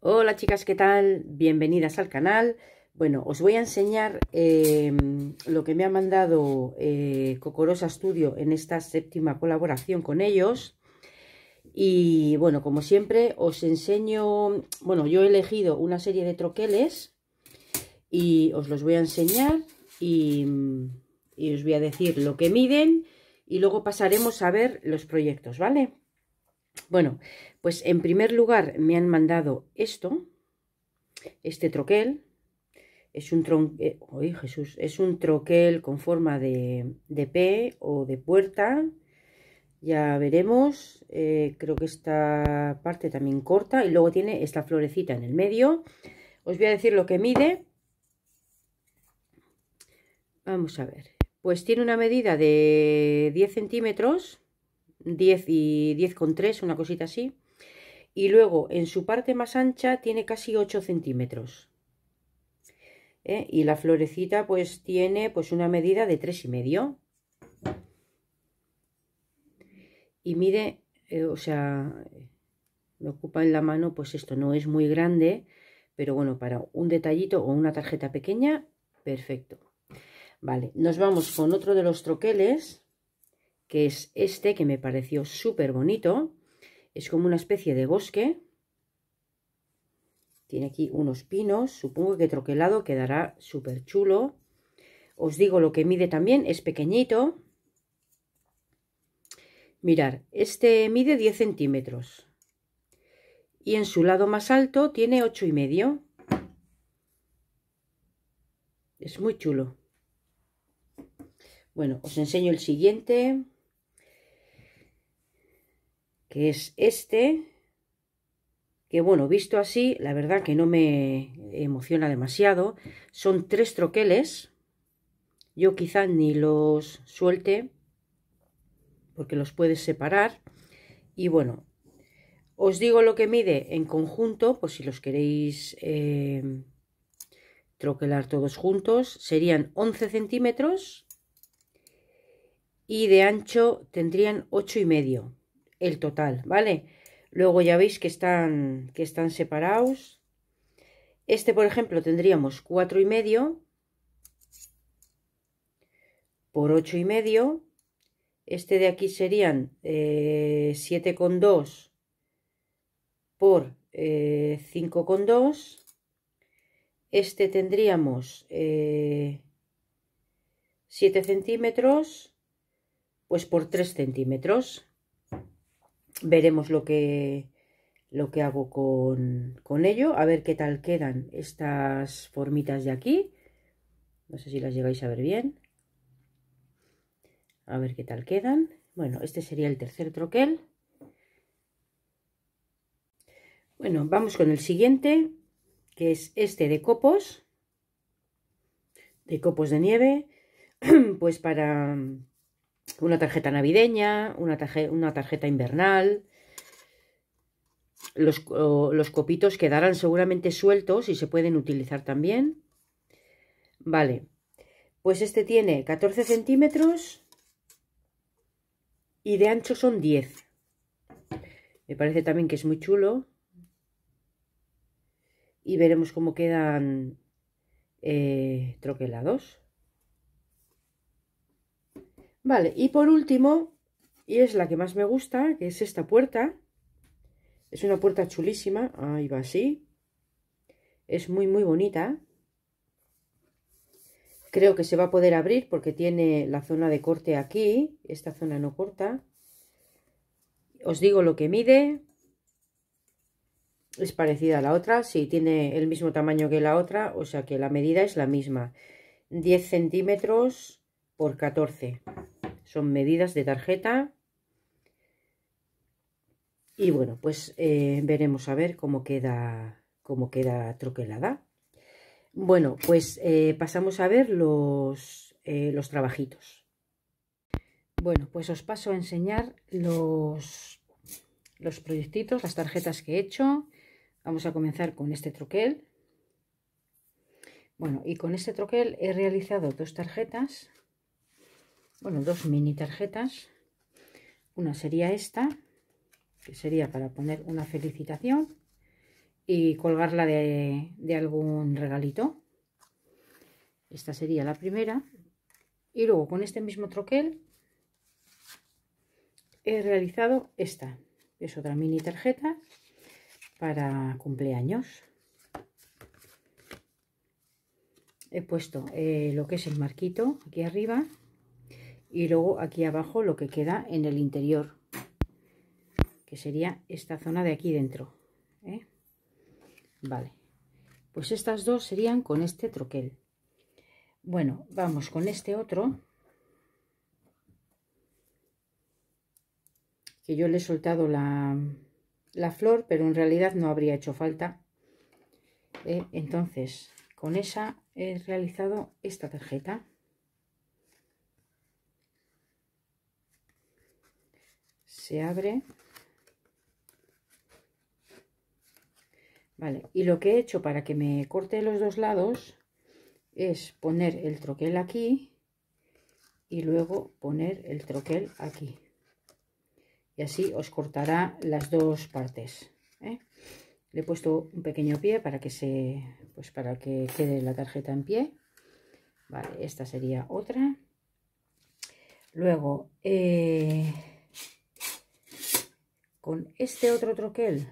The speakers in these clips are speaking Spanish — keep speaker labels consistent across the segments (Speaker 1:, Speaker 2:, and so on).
Speaker 1: Hola chicas, ¿qué tal? Bienvenidas al canal. Bueno, os voy a enseñar em, lo que me ha mandado eh, Cocorosa Studio en esta séptima colaboración con ellos. Y bueno, como siempre os enseño, bueno, yo he elegido una serie de troqueles y os los voy a enseñar y, os voy a decir lo que miden y luego pasaremos a ver los proyectos, ¿vale? vale bueno, pues en primer lugar me han mandado esto, este troquel. Es un, eh, Jesús, es un troquel con forma de, de, P o de puerta. Ya veremos. Eh, creo que esta parte también corta. Y luego tiene esta florecita en el medio. Os voy a decir lo que mide. Vamos a ver. Pues tiene una medida de 10 centímetros 10 y con 3, una cosita así. Y luego en su parte más ancha tiene casi 8 centímetros. ¿Eh? Y la florecita pues tiene pues una medida de 3,5. Y mide, eh, o sea, me ocupa en la mano pues esto, no es muy grande, pero bueno, para un detallito o una tarjeta pequeña, perfecto. Vale, nos vamos con otro de los troqueles que es este, que me pareció súper bonito. Es como una especie de bosque. Tiene aquí unos pinos, supongo que troquelado quedará súper chulo. Os digo lo que mide también, es pequeñito. Mirar, este mide 10 centímetros. Y en su lado más alto tiene 8 y medio. Es muy chulo. Bueno, os enseño el siguiente que es este, que bueno, visto así, la verdad que no me emociona demasiado. Son tres troqueles, yo quizá ni los suelte, porque los puedes separar. Y bueno, os digo lo que mide en conjunto, pues si los queréis eh, troquelar todos juntos, serían 11 centímetros y de ancho tendrían ocho y medio el total, ¿vale? Luego ya veis que están, que están separados. Este, por ejemplo, tendríamos cuatro y medio por ocho y medio. Este de aquí serían eh, 7,2 por eh, 5,2. Este tendríamos 7 eh, centímetros, pues por 3 centímetros veremos lo que, lo que hago con, con ello. A ver qué tal quedan estas formitas de aquí. No sé si las llegáis a ver bien. A ver qué tal quedan. Bueno, este sería el tercer troquel. Bueno, vamos con el siguiente, que es este de copos. De copos de nieve. Pues para una tarjeta navideña, una, tarjeta invernal. Los, copitos quedarán seguramente sueltos y se pueden utilizar también. Vale, pues este tiene 14 centímetros y de ancho son 10. Me parece también que es muy chulo. Y veremos cómo quedan eh, troquelados. Vale, y por último, y es la que más me gusta, que es esta puerta. Es una puerta chulísima, ahí va así. Es muy, muy bonita. Creo que se va a poder abrir porque tiene la zona de corte aquí. Esta zona no corta. Os digo lo que mide. Es parecida a la otra. Sí, tiene el mismo tamaño que la otra. O sea que la medida es la misma. 10 centímetros por 14 son medidas de tarjeta. Y bueno, pues eh, veremos a ver cómo queda, cómo queda troquelada. Bueno, pues eh, pasamos a ver los, eh, los trabajitos. Bueno, pues os paso a enseñar los, los proyectitos, las tarjetas que he hecho. Vamos a comenzar con este troquel. Bueno, y con este troquel he realizado dos tarjetas bueno, dos mini tarjetas. Una sería esta, que sería para poner una felicitación y colgarla de, algún regalito. Esta sería la primera. Y luego con este mismo troquel he realizado esta. Es otra mini tarjeta para cumpleaños. He puesto eh, lo que es el marquito aquí arriba y luego aquí abajo lo que queda en el interior que sería esta zona de aquí dentro ¿eh? vale pues estas dos serían con este troquel bueno vamos con este otro que yo le he soltado la, la flor pero en realidad no habría hecho falta ¿eh? entonces con esa he realizado esta tarjeta se abre. Vale, y lo que he hecho para que me corte los dos lados es poner el troquel aquí y luego poner el troquel aquí. Y así os cortará las dos partes. ¿eh? Le he puesto un pequeño pie para que se, pues para que quede la tarjeta en pie. Vale, esta sería otra. Luego, eh, con este otro troquel,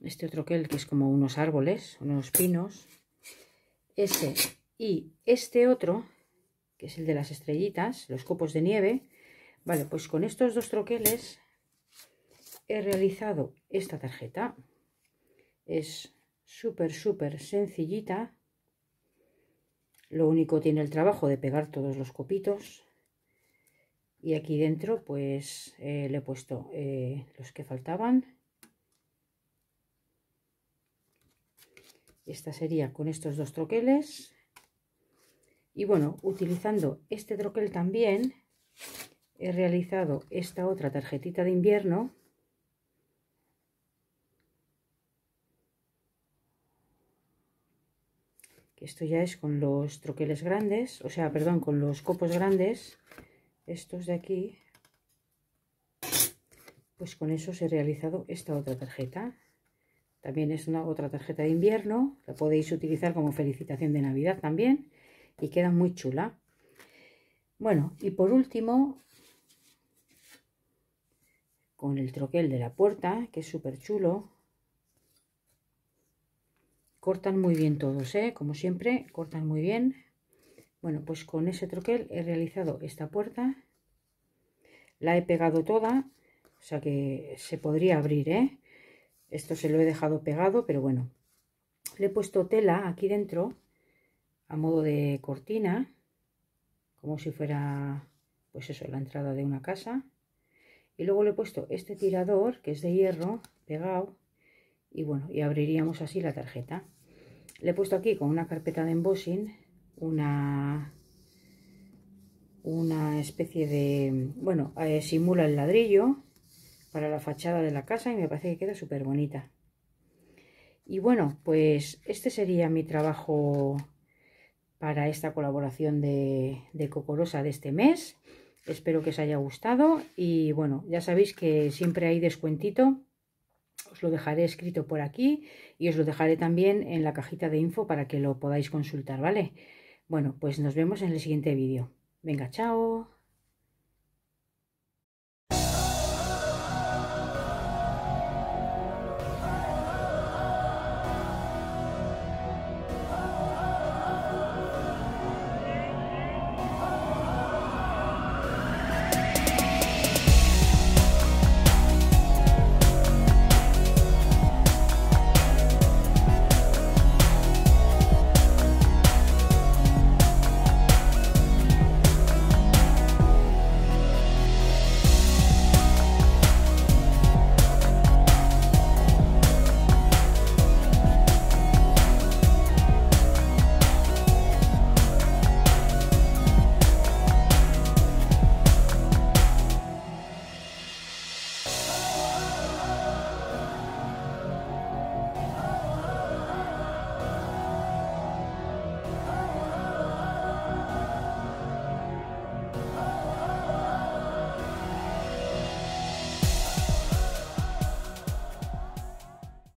Speaker 1: este troquel que es como unos árboles, unos pinos, ese y este otro, que es el de las estrellitas, los copos de nieve, vale, pues con estos dos troqueles he realizado esta tarjeta. Es súper, súper sencillita. Lo único tiene el trabajo de pegar todos los copitos y aquí dentro pues eh, le he puesto eh, los que faltaban esta sería con estos dos troqueles y bueno utilizando este troquel también he realizado esta otra tarjetita de invierno que esto ya es con los troqueles grandes o sea perdón con los copos grandes estos de aquí, pues con eso se he realizado esta otra tarjeta. También es una otra tarjeta de invierno, la podéis utilizar como felicitación de Navidad también y queda muy chula. Bueno, y por último, con el troquel de la puerta, que es súper chulo. Cortan muy bien todos, ¿eh? Como siempre, cortan muy bien. Bueno, pues con ese troquel he realizado esta puerta. La he pegado toda, o sea que se podría abrir, ¿eh? Esto se lo he dejado pegado, pero bueno. Le he puesto tela aquí dentro, a modo de cortina, como si fuera, pues eso, la entrada de una casa. Y luego le he puesto este tirador, que es de hierro, pegado, y bueno, y abriríamos así la tarjeta. Le he puesto aquí con una carpeta de embossing, una, una especie de... Bueno, eh, simula el ladrillo para la fachada de la casa y me parece que queda súper bonita. Y bueno, pues este sería mi trabajo para esta colaboración de, de Cocorosa de este mes. Espero que os haya gustado y bueno, ya sabéis que siempre hay descuentito. Os lo dejaré escrito por aquí y os lo dejaré también en la cajita de info para que lo podáis consultar, ¿vale? Bueno, pues nos vemos en el siguiente vídeo. Venga, chao.